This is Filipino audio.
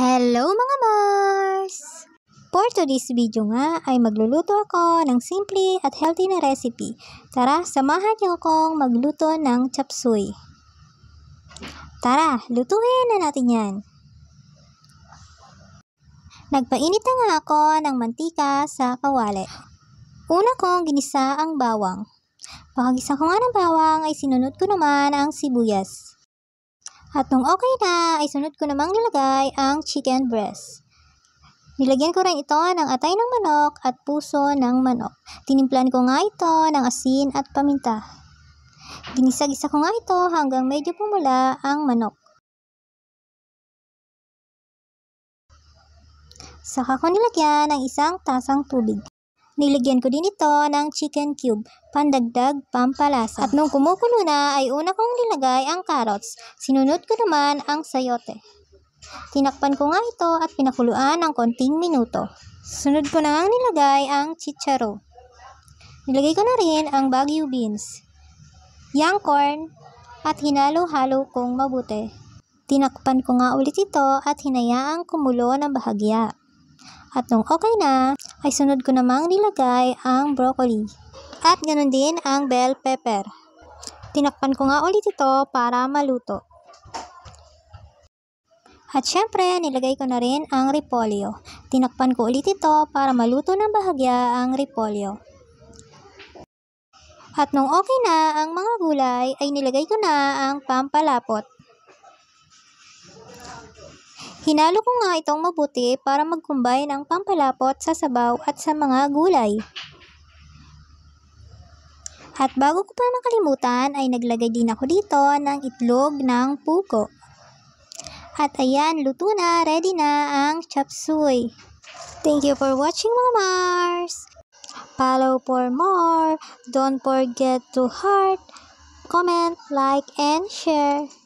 Hello mga Mars! For today's video nga ay magluluto ako ng simple at healthy na recipe. Tara, samahan niyo akong magluto ng chapsuy. Tara, lutuin na natin yan. Nagpainit na nga ako ng mantika sa kawali. Una kong ginisa ang bawang. Pagkagisa ko nga ng bawang ay sinunod ko naman ang sibuyas. At nung okay na, ay sunod ko namang nilagay ang chicken breast. Nilagyan ko rin ito ng atay ng manok at puso ng manok. Tinimplan ko nga ito ng asin at paminta. Ginisag-isa ko nga ito hanggang medyo pumula ang manok. Saka ko nilagyan ng isang tasang tubig. Niligyan ko din ito ng chicken cube, pandagdag, pampalasa. At nung kumukulo na ay una kong nilagay ang carrots. Sinunod ko naman ang sayote. Tinakpan ko nga ito at pinakuluan ng konting minuto. Sunod ko na ang nilagay ang chicharo. Nilagay ko na rin ang Baguio beans, young corn, at hinalo-halo kong mabuti. Tinakpan ko nga ulit ito at hinayaang kumulo ng bahagya. At nung okay na, ay sunod ko namang nilagay ang broccoli. At ganun din ang bell pepper. Tinakpan ko nga ulit ito para maluto. At syempre, nilagay ko na rin ang repolyo. Tinakpan ko ulit ito para maluto ng bahagya ang repolyo. At nung okay na ang mga gulay, ay nilagay ko na ang pampalapot. Hinalo ko nga itong mabuti para magkumbay ng pampalapot sa sabaw at sa mga gulay. At bago ko pa makalimutan ay naglagay din ako dito ng itlog ng puko. At ayan, luto na, ready na ang chapsuy. Thank you for watching mga Mars! Follow for more! Don't forget to heart, comment, like, and share!